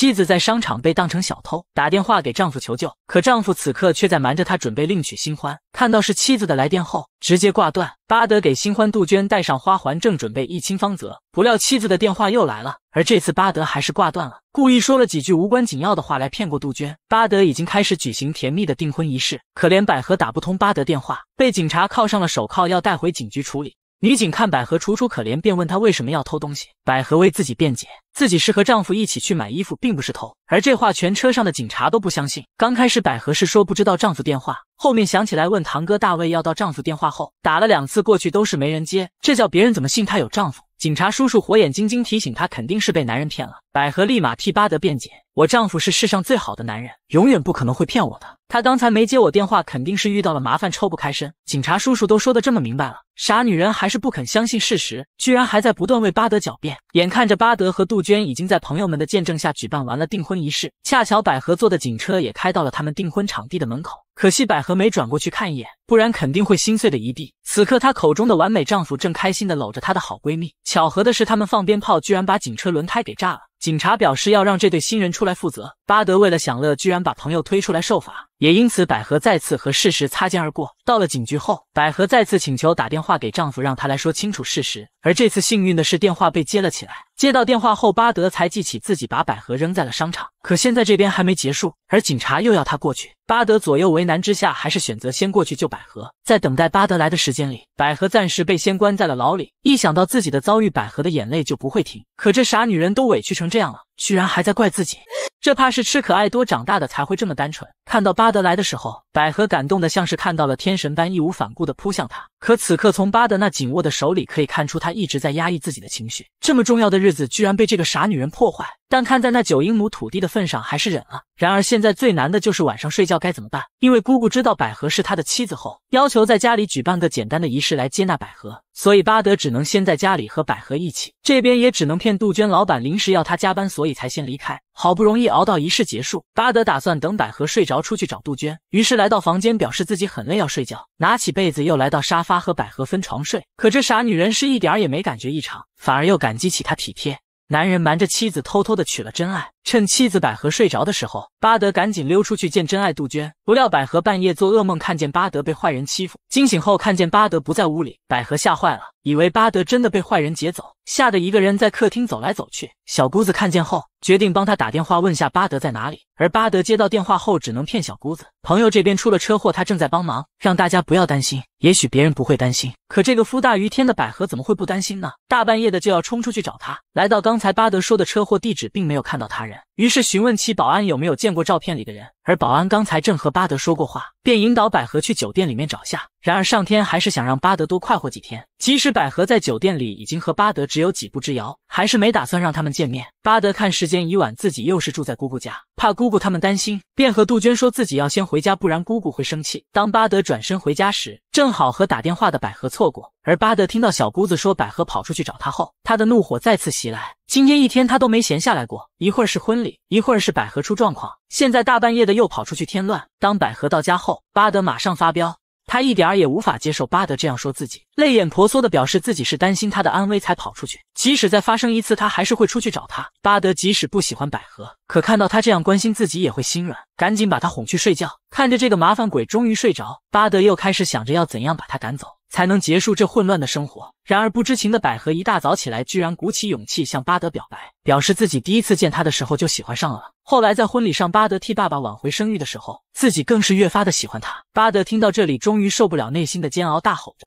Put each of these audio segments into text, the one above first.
妻子在商场被当成小偷，打电话给丈夫求救，可丈夫此刻却在瞒着她准备另娶新欢。看到是妻子的来电后，直接挂断。巴德给新欢杜鹃戴上花环，正准备一亲方泽，不料妻子的电话又来了，而这次巴德还是挂断了，故意说了几句无关紧要的话来骗过杜鹃。巴德已经开始举行甜蜜的订婚仪式，可怜百合打不通巴德电话，被警察铐上了手铐，要带回警局处理。女警看百合楚楚可怜，便问她为什么要偷东西。百合为自己辩解，自己是和丈夫一起去买衣服，并不是偷。而这话全车上的警察都不相信。刚开始百合是说不知道丈夫电话，后面想起来问堂哥大卫要到丈夫电话后，打了两次过去都是没人接，这叫别人怎么信她有丈夫？警察叔叔火眼金睛提醒她，肯定是被男人骗了。百合立马替巴德辩解：“我丈夫是世上最好的男人，永远不可能会骗我的。他刚才没接我电话，肯定是遇到了麻烦抽不开身。”警察叔叔都说的这么明白了。傻女人还是不肯相信事实，居然还在不断为巴德狡辩。眼看着巴德和杜鹃已经在朋友们的见证下举办完了订婚仪式，恰巧百合坐的警车也开到了他们订婚场地的门口。可惜百合没转过去看一眼，不然肯定会心碎的一地。此刻她口中的完美丈夫正开心的搂着她的好闺蜜。巧合的是，他们放鞭炮居然把警车轮胎给炸了。警察表示要让这对新人出来负责。巴德为了享乐，居然把朋友推出来受罚，也因此百合再次和事实擦肩而过。到了警局后，百合再次请求打电话给丈夫，让他来说清楚事实。而这次幸运的是，电话被接了起来。接到电话后，巴德才记起自己把百合扔在了商场。可现在这边还没结束，而警察又要他过去。巴德左右为难之下，还是选择先过去救百合。在等待巴德来的时间里，百合暂时被先关在了牢里。一想到自己的遭遇，百合的眼泪就不会停。可这傻女人，都委屈成这样了，居然还在怪自己。这怕是吃可爱多长大的才会这么单纯。看到巴德来的时候，百合感动的像是看到了天神般，义无反顾的扑向他。可此刻从巴德那紧握的手里可以看出，他一直在压抑自己的情绪。这么重要的日子，居然被这个傻女人破坏。但看在那九英亩土地的份上，还是忍了。然而现在最难的就是晚上睡觉该怎么办？因为姑姑知道百合是他的妻子后，要求在家里举办个简单的仪式来接纳百合，所以巴德只能先在家里和百合一起。这边也只能骗杜鹃老板临时要他加班，所以才先离开。好不容易熬到仪式结束，巴德打算等百合睡着出去找杜鹃，于是来到房间，表示自己很累要睡觉，拿起被子又来到沙发和百合分床睡。可这傻女人是一点儿也没感觉异常，反而又感激起他体贴。男人瞒着妻子，偷偷的娶了真爱。趁妻子百合睡着的时候。巴德赶紧溜出去见真爱杜鹃，不料百合半夜做噩梦，看见巴德被坏人欺负，惊醒后看见巴德不在屋里，百合吓坏了，以为巴德真的被坏人劫走，吓得一个人在客厅走来走去。小姑子看见后，决定帮他打电话问下巴德在哪里。而巴德接到电话后，只能骗小姑子，朋友这边出了车祸，他正在帮忙，让大家不要担心。也许别人不会担心，可这个夫大于天的百合怎么会不担心呢？大半夜的就要冲出去找他。来到刚才巴德说的车祸地址，并没有看到他人，于是询问其保安有没有见。见过照片里的人，而保安刚才正和巴德说过话，便引导百合去酒店里面找下。然而上天还是想让巴德多快活几天，即使百合在酒店里已经和巴德只有几步之遥，还是没打算让他们见面。巴德看时间已晚，自己又是住在姑姑家，怕姑姑他们担心，便和杜鹃说自己要先回家，不然姑姑会生气。当巴德转身回家时，正好和打电话的百合错过。而巴德听到小姑子说百合跑出去找他后，他的怒火再次袭来。今天一天他都没闲下来过，一会儿是婚礼，一会儿是百合出状况。现在大半夜的又跑出去添乱。当百合到家后，巴德马上发飙，他一点儿也无法接受巴德这样说自己，泪眼婆娑的表示自己是担心他的安危才跑出去，即使再发生一次，他还是会出去找他。巴德即使不喜欢百合，可看到他这样关心自己，也会心软，赶紧把他哄去睡觉。看着这个麻烦鬼终于睡着，巴德又开始想着要怎样把他赶走。才能结束这混乱的生活。然而不知情的百合一大早起来，居然鼓起勇气向巴德表白，表示自己第一次见他的时候就喜欢上了。后来在婚礼上，巴德替爸爸挽回声誉的时候，自己更是越发的喜欢他。巴德听到这里，终于受不了内心的煎熬，大吼着。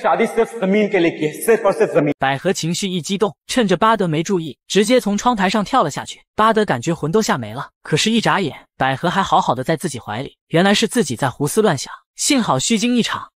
百合情绪一激动，趁着巴德没注意，直接从窗台上跳了下去。巴德感觉魂都吓没了，可是一眨眼，百合还好好的在自己怀里，原来是自己在胡思乱想，幸好虚惊一场。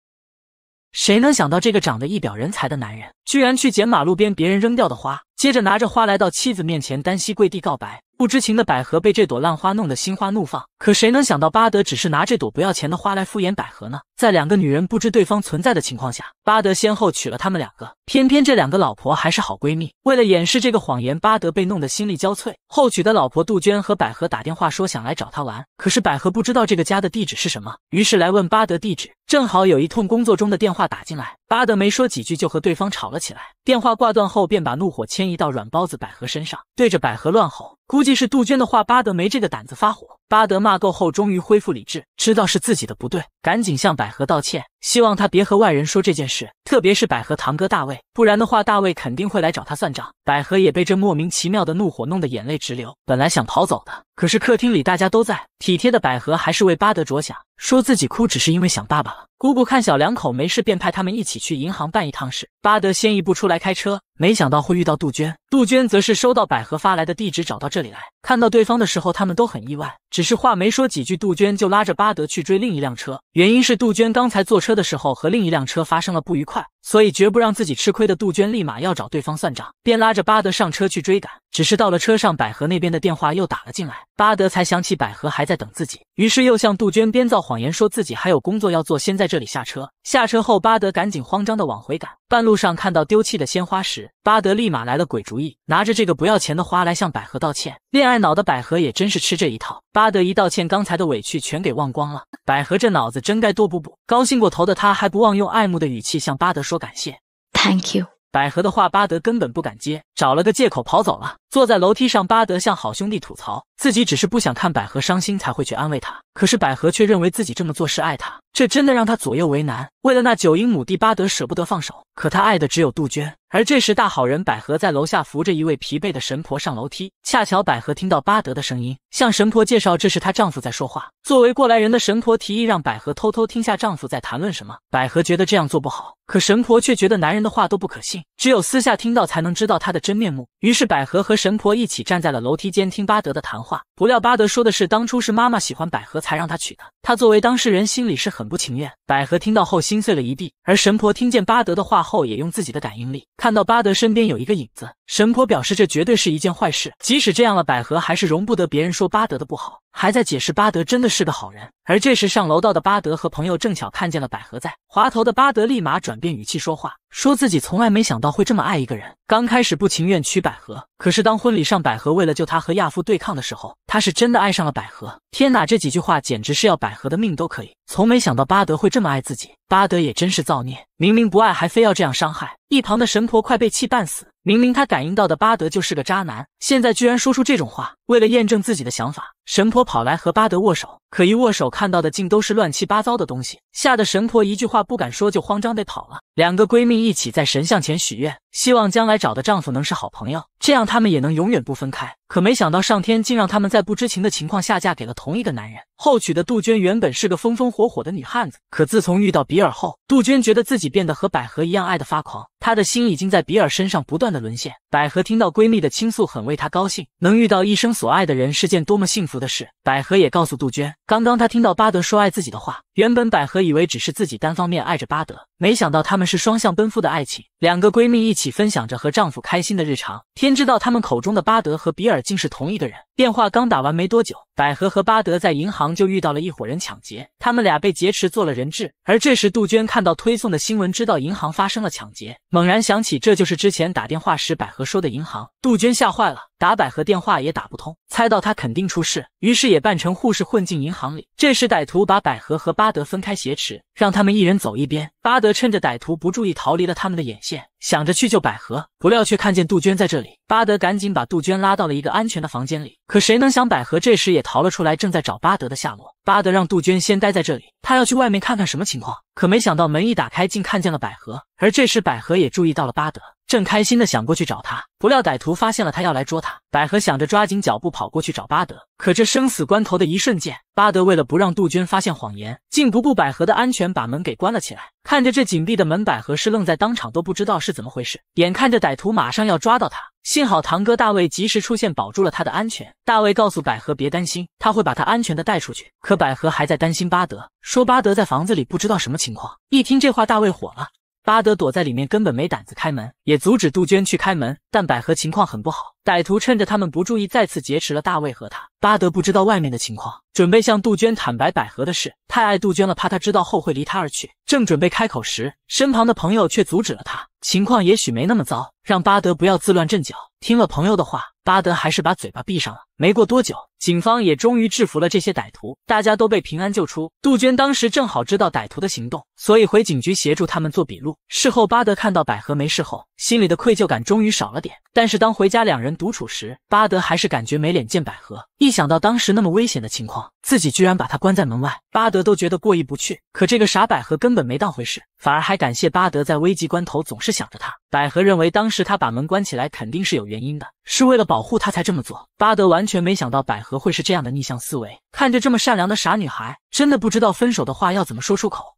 谁能想到这个长得一表人才的男人，居然去捡马路边别人扔掉的花，接着拿着花来到妻子面前，单膝跪地告白。不知情的百合被这朵浪花弄得心花怒放，可谁能想到巴德只是拿这朵不要钱的花来敷衍百合呢？在两个女人不知对方存在的情况下，巴德先后娶了她们两个，偏偏这两个老婆还是好闺蜜。为了掩饰这个谎言，巴德被弄得心力交瘁。后娶的老婆杜鹃和百合打电话说想来找他玩，可是百合不知道这个家的地址是什么，于是来问巴德地址。正好有一通工作中的电话打进来，巴德没说几句就和对方吵了起来。电话挂断后，便把怒火迁移到软包子百合身上，对着百合乱吼。估计是杜鹃的话，巴德没这个胆子发火。巴德骂够后，终于恢复理智，知道是自己的不对，赶紧向百合道歉，希望他别和外人说这件事，特别是百合堂哥大卫，不然的话，大卫肯定会来找他算账。百合也被这莫名其妙的怒火弄得眼泪直流，本来想跑走的，可是客厅里大家都在，体贴的百合还是为巴德着想，说自己哭只是因为想爸爸了。姑姑看小两口没事，便派他们一起去银行办一趟事。巴德先一步出来开车，没想到会遇到杜鹃，杜鹃则是收到百合发来的地址，找到这里来。看到对方的时候，他们都很意外。只是话没说几句，杜鹃就拉着巴德去追另一辆车。原因是杜鹃刚才坐车的时候和另一辆车发生了不愉快。所以绝不让自己吃亏的杜鹃立马要找对方算账，便拉着巴德上车去追赶。只是到了车上，百合那边的电话又打了进来，巴德才想起百合还在等自己，于是又向杜鹃编造谎言，说自己还有工作要做，先在这里下车。下车后，巴德赶紧慌张的往回赶。半路上看到丢弃的鲜花时，巴德立马来了鬼主意，拿着这个不要钱的花来向百合道歉。恋爱脑的百合也真是吃这一套。巴德一道歉，刚才的委屈全给忘光了。百合这脑子真该多补补。高兴过头的他还不忘用爱慕的语气向巴德说感谢。Thank you。百合的话，巴德根本不敢接，找了个借口跑走了。坐在楼梯上，巴德向好兄弟吐槽，自己只是不想看百合伤心，才会去安慰他。可是百合却认为自己这么做是爱他，这真的让他左右为难。为了那九英亩地，巴德舍不得放手，可他爱的只有杜鹃。而这时，大好人百合在楼下扶着一位疲惫的神婆上楼梯，恰巧百合听到巴德的声音，向神婆介绍这是她丈夫在说话。作为过来人的神婆提议让百合偷偷听下丈夫在谈论什么。百合觉得这样做不好，可神婆却觉得男人的话都不可信，只有私下听到才能知道他的真面目。于是，百合和神婆一起站在了楼梯间听巴德的谈话。不料，巴德说的是当初是妈妈喜欢百合。才让他娶的，他作为当事人心里是很不情愿。百合听到后心碎了一地，而神婆听见巴德的话后，也用自己的感应力看到巴德身边有一个影子。神婆表示，这绝对是一件坏事。即使这样了，百合还是容不得别人说巴德的不好，还在解释巴德真的是个好人。而这时，上楼道的巴德和朋友正巧看见了百合在。滑头的巴德立马转变语气说话，说自己从来没想到会这么爱一个人。刚开始不情愿娶百合，可是当婚礼上百合为了救他和亚夫对抗的时候，他是真的爱上了百合。天哪，这几句话简直是要百合的命都可以。从没想到巴德会这么爱自己，巴德也真是造孽，明明不爱还非要这样伤害。一旁的神婆快被气半死。明明他感应到的巴德就是个渣男，现在居然说出这种话。为了验证自己的想法，神婆跑来和巴德握手。可一握手，看到的竟都是乱七八糟的东西，吓得神婆一句话不敢说，就慌张地跑了。两个闺蜜一起在神像前许愿，希望将来找的丈夫能是好朋友，这样她们也能永远不分开。可没想到上天竟让她们在不知情的情况下嫁给了同一个男人。后娶的杜鹃原本是个风风火火的女汉子，可自从遇到比尔后，杜鹃觉得自己变得和百合一样爱得发狂，她的心已经在比尔身上不断的沦陷。百合听到闺蜜的倾诉，很为她高兴。能遇到一生所爱的人是件多么幸福的事。百合也告诉杜鹃，刚刚她听到巴德说爱自己的话。原本百合以为只是自己单方面爱着巴德，没想到他们是双向奔赴的爱情。两个闺蜜一起分享着和丈夫开心的日常，天知道她们口中的巴德和比尔竟是同一个人。电话刚打完没多久，百合和巴德在银行就遇到了一伙人抢劫，他们俩被劫持做了人质。而这时杜鹃看到推送的新闻，知道银行发生了抢劫，猛然想起这就是之前打电话时百合说的银行。杜鹃吓坏了。打百合电话也打不通，猜到他肯定出事，于是也扮成护士混进银行里。这时歹徒把百合和巴德分开挟持，让他们一人走一边。巴德趁着歹徒不注意逃离了他们的眼线，想着去救百合，不料却看见杜鹃在这里。巴德赶紧把杜鹃拉到了一个安全的房间里。可谁能想，百合这时也逃了出来，正在找巴德的下落。巴德让杜鹃先待在这里，他要去外面看看什么情况。可没想到门一打开，竟看见了百合。而这时百合也注意到了巴德。正开心的想过去找他，不料歹徒发现了他要来捉他。百合想着抓紧脚步跑过去找巴德，可这生死关头的一瞬间，巴德为了不让杜鹃发现谎言，竟不顾百合的安全把门给关了起来。看着这紧闭的门，百合是愣在当场，都不知道是怎么回事。眼看着歹徒马上要抓到他，幸好堂哥大卫及时出现，保住了他的安全。大卫告诉百合别担心，他会把他安全的带出去。可百合还在担心巴德，说巴德在房子里不知道什么情况。一听这话，大卫火了。巴德躲在里面，根本没胆子开门，也阻止杜鹃去开门。但百合情况很不好。歹徒趁着他们不注意，再次劫持了大卫和他。巴德不知道外面的情况，准备向杜鹃坦白百合的事。太爱杜鹃了，怕他知道后会离他而去。正准备开口时，身旁的朋友却阻止了他。情况也许没那么糟，让巴德不要自乱阵脚。听了朋友的话，巴德还是把嘴巴闭上了。没过多久，警方也终于制服了这些歹徒，大家都被平安救出。杜鹃当时正好知道歹徒的行动，所以回警局协助他们做笔录。事后，巴德看到百合没事后。心里的愧疚感终于少了点，但是当回家两人独处时，巴德还是感觉没脸见百合。一想到当时那么危险的情况，自己居然把她关在门外，巴德都觉得过意不去。可这个傻百合根本没当回事，反而还感谢巴德在危急关头总是想着他。百合认为当时他把门关起来肯定是有原因的，是为了保护他才这么做。巴德完全没想到百合会是这样的逆向思维，看着这么善良的傻女孩，真的不知道分手的话要怎么说出口。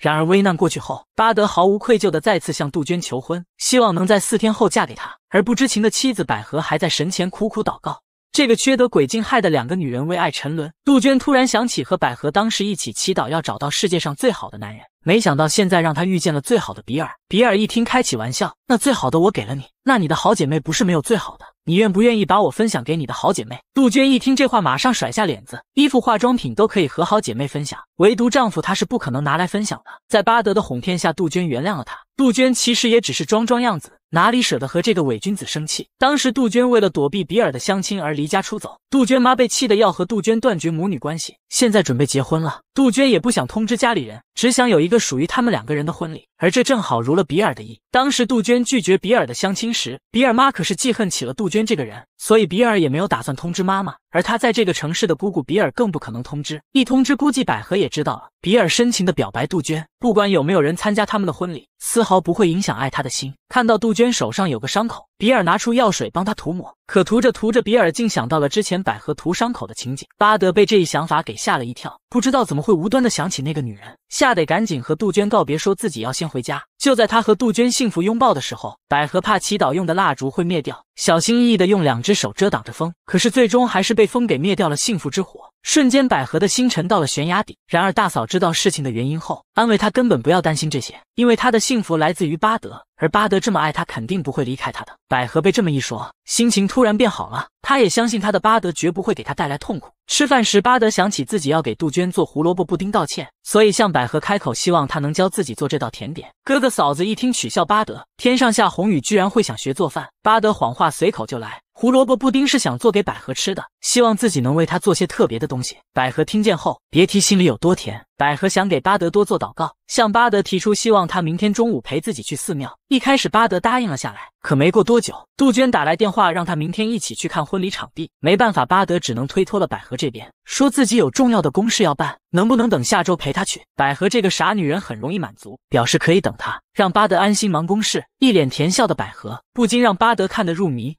然而危难过去后，巴德毫无愧疚的再次向杜鹃求婚，希望能在四天后嫁给他。而不知情的妻子百合还在神前苦苦祷告。这个缺德鬼竟害得两个女人为爱沉沦。杜鹃突然想起和百合当时一起祈祷要找到世界上最好的男人。没想到现在让他遇见了最好的比尔。比尔一听，开起玩笑：“那最好的我给了你，那你的好姐妹不是没有最好的？你愿不愿意把我分享给你的好姐妹？”杜鹃一听这话，马上甩下脸子，衣服、化妆品都可以和好姐妹分享，唯独丈夫她是不可能拿来分享的。在巴德的哄骗下，杜鹃原谅了他。杜鹃其实也只是装装样子。哪里舍得和这个伪君子生气？当时杜鹃为了躲避比尔的相亲而离家出走，杜鹃妈被气得要和杜鹃断绝母女关系。现在准备结婚了，杜鹃也不想通知家里人，只想有一个属于他们两个人的婚礼。而这正好如了比尔的意。当时杜鹃拒绝比尔的相亲时，比尔妈可是记恨起了杜鹃这个人，所以比尔也没有打算通知妈妈。而他在这个城市的姑姑比尔更不可能通知，一通知估计百合也知道了。比尔深情的表白杜鹃：不管有没有人参加他们的婚礼，丝毫不会影响爱他的心。看到杜鹃手上有个伤口。比尔拿出药水帮他涂抹，可涂着涂着，比尔竟想到了之前百合涂伤口的情景。巴德被这一想法给吓了一跳，不知道怎么会无端的想起那个女人，吓得赶紧和杜鹃告别，说自己要先回家。就在他和杜鹃幸福拥抱的时候，百合怕祈祷用的蜡烛会灭掉，小心翼翼的用两只手遮挡着风，可是最终还是被风给灭掉了幸福之火。瞬间，百合的心沉到了悬崖底。然而，大嫂知道事情的原因后，安慰她根本不要担心这些，因为她的幸福来自于巴德，而巴德这么爱她，肯定不会离开她的。百合被这么一说，心情突然变好了，她也相信她的巴德绝不会给她带来痛苦。吃饭时，巴德想起自己要给杜鹃做胡萝卜布丁，道歉，所以向百合开口，希望她能教自己做这道甜点。哥哥嫂子一听，取笑巴德：天上下红雨，居然会想学做饭。巴德谎话随口就来。胡萝卜布丁是想做给百合吃的，希望自己能为她做些特别的东西。百合听见后，别提心里有多甜。百合想给巴德多做祷告，向巴德提出希望他明天中午陪自己去寺庙。一开始巴德答应了下来，可没过多久，杜鹃打来电话，让他明天一起去看婚礼场地。没办法，巴德只能推脱了。百合这边说自己有重要的公事要办，能不能等下周陪他去？百合这个傻女人很容易满足，表示可以等他，让巴德安心忙公事。一脸甜笑的百合，不禁让巴德看得入迷。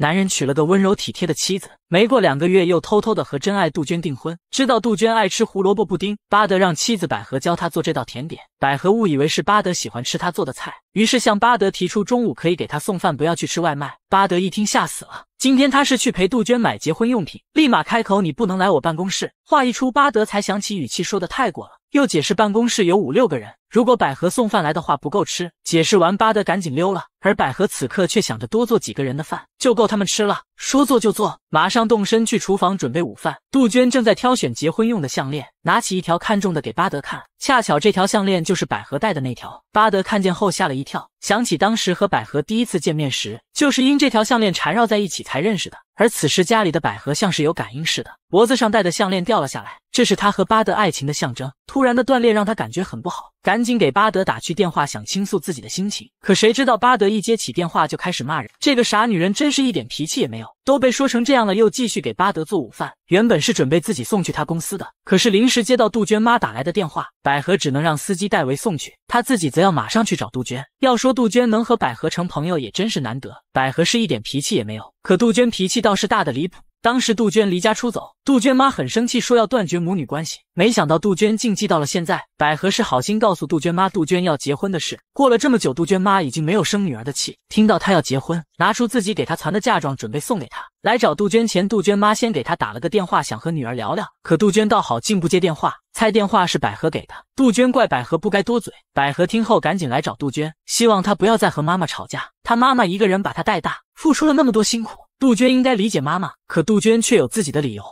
男人娶了个温柔体贴的妻子，没过两个月又偷偷的和真爱杜鹃订婚。知道杜鹃爱吃胡萝卜布丁，巴德让妻子百合教他做这道甜点。百合误以为是巴德喜欢吃他做的菜，于是向巴德提出中午可以给他送饭，不要去吃外卖。巴德一听吓死了，今天他是去陪杜鹃买结婚用品，立马开口你不能来我办公室。话一出，巴德才想起语气说的太过了，又解释办公室有五六个人。如果百合送饭来的话不够吃，解释完巴德赶紧溜了。而百合此刻却想着多做几个人的饭，就够他们吃了。说做就做，马上动身去厨房准备午饭。杜鹃正在挑选结婚用的项链，拿起一条看中的给巴德看。恰巧这条项链就是百合戴的那条。巴德看见后吓了一跳，想起当时和百合第一次见面时，就是因这条项链缠绕在一起才认识的。而此时家里的百合像是有感应似的，脖子上戴的项链掉了下来，这是她和巴德爱情的象征。突然的断裂让她感觉很不好，赶。赶紧给巴德打去电话，想倾诉自己的心情。可谁知道巴德一接起电话就开始骂人，这个傻女人真是一点脾气也没有，都被说成这样了，又继续给巴德做午饭。原本是准备自己送去他公司的，可是临时接到杜鹃妈打来的电话，百合只能让司机代为送去，她自己则要马上去找杜鹃。要说杜鹃能和百合成朋友也真是难得，百合是一点脾气也没有，可杜鹃脾气倒是大的离谱。当时杜鹃离家出走，杜鹃妈很生气，说要断绝母女关系。没想到杜鹃竟记到了现在。百合是好心告诉杜鹃妈，杜鹃要结婚的事。过了这么久，杜鹃妈已经没有生女儿的气，听到她要结婚，拿出自己给她攒的嫁妆，准备送给她。来找杜鹃前，杜鹃妈先给她打了个电话，想和女儿聊聊。可杜鹃倒好，竟不接电话。猜电话是百合给的，杜鹃怪百合不该多嘴。百合听后赶紧来找杜鹃，希望她不要再和妈妈吵架。她妈妈一个人把她带大，付出了那么多辛苦。杜鹃应该理解妈妈，可杜鹃却有自己的理由。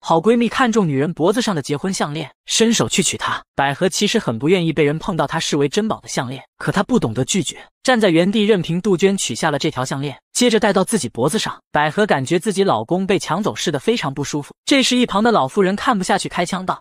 好闺蜜看中女人脖子上的结婚项链，伸手去取它。百合其实很不愿意被人碰到她视为珍宝的项链，可她不懂得拒绝，站在原地任凭杜鹃取下了这条项链，接着戴到自己脖子上。百合感觉自己老公被抢走似的，非常不舒服。这时，一旁的老妇人看不下去，开枪道：“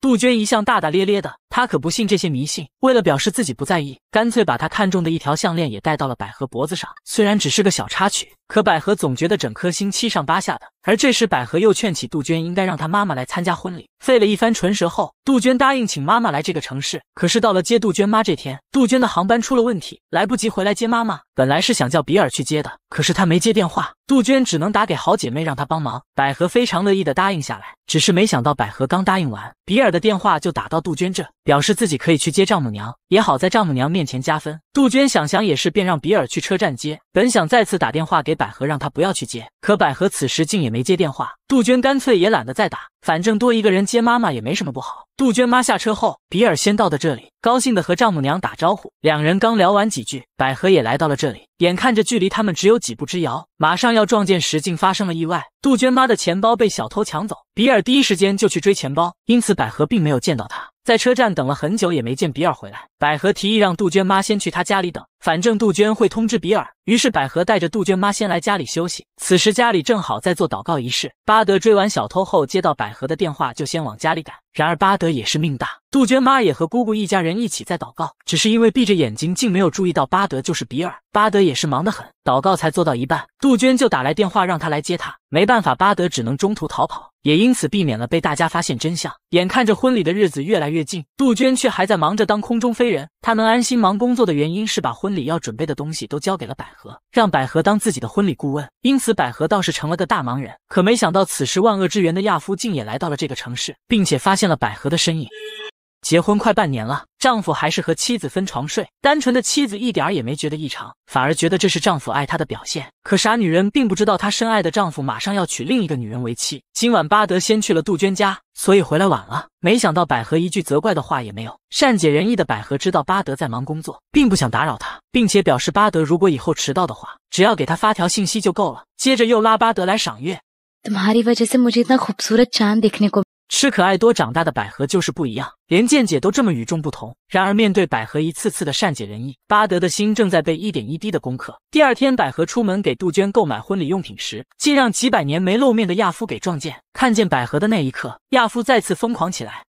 杜鹃一向大大咧咧的。”他可不信这些迷信，为了表示自己不在意，干脆把他看中的一条项链也戴到了百合脖子上。虽然只是个小插曲，可百合总觉得整颗心七上八下的。而这时，百合又劝起杜鹃，应该让她妈妈来参加婚礼。费了一番唇舌后，杜鹃答应请妈妈来这个城市。可是到了接杜鹃妈这天，杜鹃的航班出了问题，来不及回来接妈妈。本来是想叫比尔去接的，可是他没接电话，杜鹃只能打给好姐妹让她帮忙。百合非常乐意的答应下来，只是没想到百合刚答应完，比尔的电话就打到杜鹃这。表示自己可以去接丈母娘，也好在丈母娘面前加分。杜鹃想想也是，便让比尔去车站接。本想再次打电话给百合，让她不要去接，可百合此时竟也没接电话。杜鹃干脆也懒得再打，反正多一个人接妈妈也没什么不好。杜鹃妈下车后，比尔先到的这里。高兴地和丈母娘打招呼，两人刚聊完几句，百合也来到了这里。眼看着距离他们只有几步之遥，马上要撞见时，竟发生了意外。杜鹃妈的钱包被小偷抢走，比尔第一时间就去追钱包，因此百合并没有见到他。在车站等了很久，也没见比尔回来。百合提议让杜鹃妈先去他家里等。反正杜鹃会通知比尔，于是百合带着杜鹃妈先来家里休息。此时家里正好在做祷告仪式。巴德追完小偷后，接到百合的电话，就先往家里赶。然而巴德也是命大，杜鹃妈也和姑姑一家人一起在祷告，只是因为闭着眼睛，竟没有注意到巴德就是比尔。巴德也是忙得很，祷告才做到一半，杜鹃就打来电话让他来接他。没办法，巴德只能中途逃跑，也因此避免了被大家发现真相。眼看着婚礼的日子越来越近，杜鹃却还在忙着当空中飞人。她能安心忙工作的原因是把婚礼要准备的东西都交给了百合，让百合当自己的婚礼顾问。因此，百合倒是成了个大忙人。可没想到，此时万恶之源的亚夫竟也来到了这个城市，并且发现了百合的身影。结婚快半年了，丈夫还是和妻子分床睡。单纯的妻子一点儿也没觉得异常，反而觉得这是丈夫爱她的表现。可傻女人并不知道，她深爱的丈夫马上要娶另一个女人为妻。今晚巴德先去了杜鹃家，所以回来晚了。没想到百合一句责怪的话也没有。善解人意的百合知道巴德在忙工作，并不想打扰他，并且表示巴德如果以后迟到的话，只要给他发条信息就够了。接着又拉巴德来赏月。吃可爱多长大的百合就是不一样，连见解都这么与众不同。然而面对百合一次次的善解人意，巴德的心正在被一点一滴的攻克。第二天，百合出门给杜鹃购买婚礼用品时，竟让几百年没露面的亚夫给撞见。看见百合的那一刻，亚夫再次疯狂起来，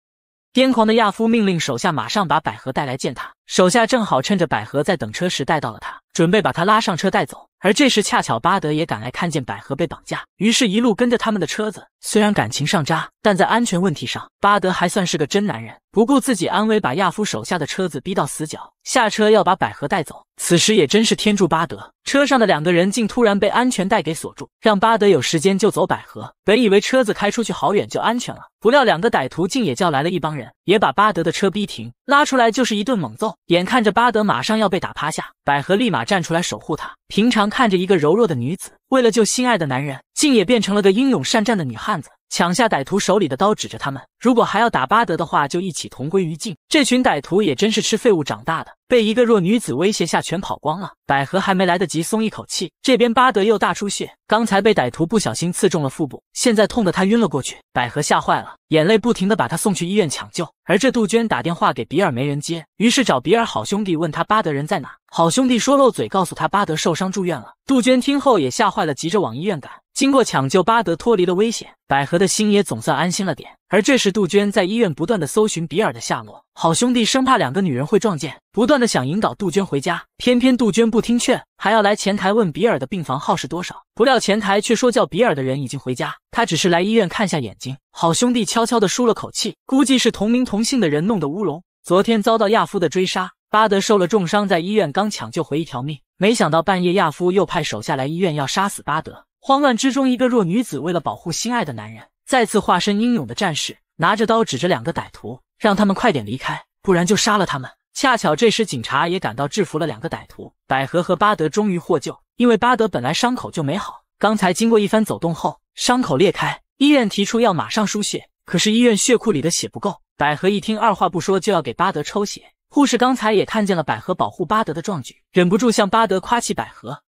癫狂的亚夫命令手下马上把百合带来见他。手下正好趁着百合在等车时带到了他，准备把他拉上车带走。而这时，恰巧巴德也赶来看见百合被绑架，于是一路跟着他们的车子。虽然感情上渣，但在安全问题上，巴德还算是个真男人。不顾自己安危，把亚夫手下的车子逼到死角，下车要把百合带走。此时也真是天助巴德，车上的两个人竟突然被安全带给锁住，让巴德有时间救走百合。本以为车子开出去好远就安全了，不料两个歹徒竟也叫来了一帮人，也把巴德的车逼停，拉出来就是一顿猛揍。眼看着巴德马上要被打趴下，百合立马站出来守护他。平常看着一个柔弱的女子，为了救心爱的男人，竟也变成了个英勇善战的女汉子。抢下歹徒手里的刀，指着他们：“如果还要打巴德的话，就一起同归于尽。”这群歹徒也真是吃废物长大的，被一个弱女子威胁下，全跑光了。百合还没来得及松一口气，这边巴德又大出血，刚才被歹徒不小心刺中了腹部，现在痛得他晕了过去。百合吓坏了，眼泪不停的把他送去医院抢救。而这杜鹃打电话给比尔，没人接，于是找比尔好兄弟问他巴德人在哪，好兄弟说漏嘴告诉他巴德受伤住院了。杜鹃听后也吓坏了，急着往医院赶。经过抢救，巴德脱离了危险，百合的心也总算安心了点。而这时，杜鹃在医院不断的搜寻比尔的下落，好兄弟生怕两个女人会撞见，不断的想引导杜鹃回家，偏偏杜鹃不听劝，还要来前台问比尔的病房号是多少。不料前台却说叫比尔的人已经回家，他只是来医院看下眼睛。好兄弟悄悄的舒了口气，估计是同名同姓的人弄的乌龙。昨天遭到亚夫的追杀，巴德受了重伤，在医院刚抢救回一条命，没想到半夜亚夫又派手下来医院要杀死巴德。慌乱之中，一个弱女子为了保护心爱的男人，再次化身英勇的战士，拿着刀指着两个歹徒，让他们快点离开，不然就杀了他们。恰巧这时警察也赶到，制服了两个歹徒，百合和巴德终于获救。因为巴德本来伤口就没好，刚才经过一番走动后，伤口裂开，医院提出要马上输血，可是医院血库里的血不够。百合一听，二话不说就要给巴德抽血。护士刚才也看见了百合保护巴德的壮举，忍不住向巴德夸起百合。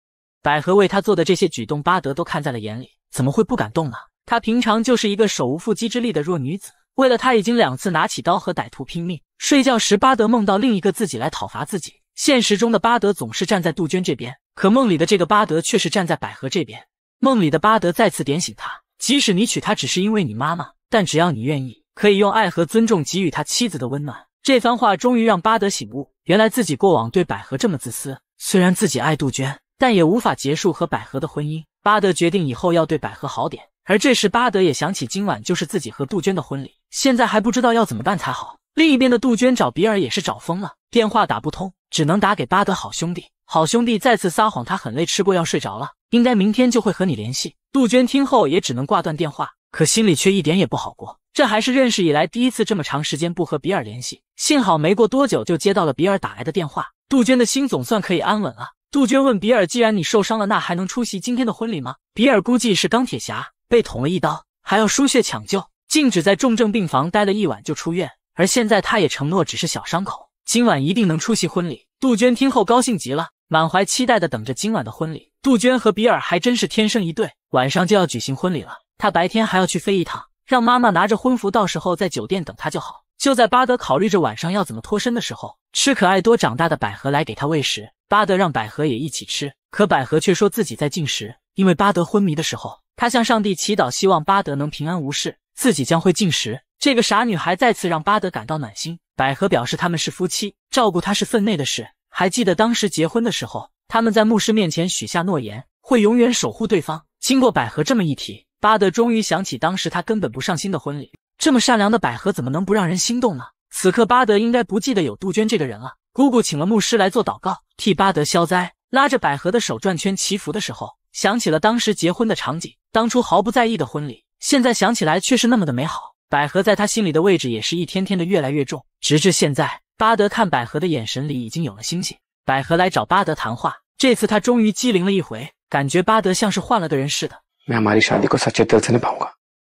百合为他做的这些举动，巴德都看在了眼里，怎么会不感动呢？她平常就是一个手无缚鸡之力的弱女子，为了他已经两次拿起刀和歹徒拼命。睡觉时，巴德梦到另一个自己来讨伐自己。现实中的巴德总是站在杜鹃这边，可梦里的这个巴德却是站在百合这边。梦里的巴德再次点醒他：即使你娶她只是因为你妈妈，但只要你愿意，可以用爱和尊重给予他妻子的温暖。这番话终于让巴德醒悟，原来自己过往对百合这么自私。虽然自己爱杜鹃。但也无法结束和百合的婚姻。巴德决定以后要对百合好点。而这时，巴德也想起今晚就是自己和杜鹃的婚礼，现在还不知道要怎么办才好。另一边的杜鹃找比尔也是找疯了，电话打不通，只能打给巴德好兄弟。好兄弟再次撒谎，他很累，吃过药睡着了，应该明天就会和你联系。杜鹃听后也只能挂断电话，可心里却一点也不好过。这还是认识以来第一次这么长时间不和比尔联系。幸好没过多久就接到了比尔打来的电话，杜鹃的心总算可以安稳了。杜鹃问比尔：“既然你受伤了，那还能出席今天的婚礼吗？”比尔估计是钢铁侠被捅了一刀，还要输血抢救，禁止在重症病房待了一晚就出院。而现在他也承诺，只是小伤口，今晚一定能出席婚礼。杜鹃听后高兴极了，满怀期待的等着今晚的婚礼。杜鹃和比尔还真是天生一对，晚上就要举行婚礼了。他白天还要去飞一趟，让妈妈拿着婚服，到时候在酒店等他就好。就在巴德考虑着晚上要怎么脱身的时候，吃可爱多长大的百合来给他喂食。巴德让百合也一起吃，可百合却说自己在进食。因为巴德昏迷的时候，她向上帝祈祷，希望巴德能平安无事，自己将会进食。这个傻女孩再次让巴德感到暖心。百合表示他们是夫妻，照顾他是分内的事。还记得当时结婚的时候，他们在牧师面前许下诺言，会永远守护对方。经过百合这么一提，巴德终于想起当时他根本不上心的婚礼。这么善良的百合怎么能不让人心动呢？此刻巴德应该不记得有杜鹃这个人了。姑姑请了牧师来做祷告。替巴德消灾，拉着百合的手转圈祈福的时候，想起了当时结婚的场景。当初毫不在意的婚礼，现在想起来却是那么的美好。百合在他心里的位置也是一天天的越来越重，直至现在，巴德看百合的眼神里已经有了星星。百合来找巴德谈话，这次他终于机灵了一回，感觉巴德像是换了个人似的。